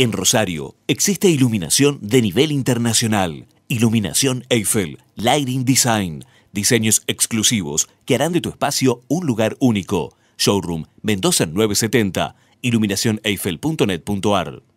En Rosario existe iluminación de nivel internacional, iluminación Eiffel, Lighting Design, diseños exclusivos que harán de tu espacio un lugar único. Showroom Mendoza 970, iluminacioneiffel.net.ar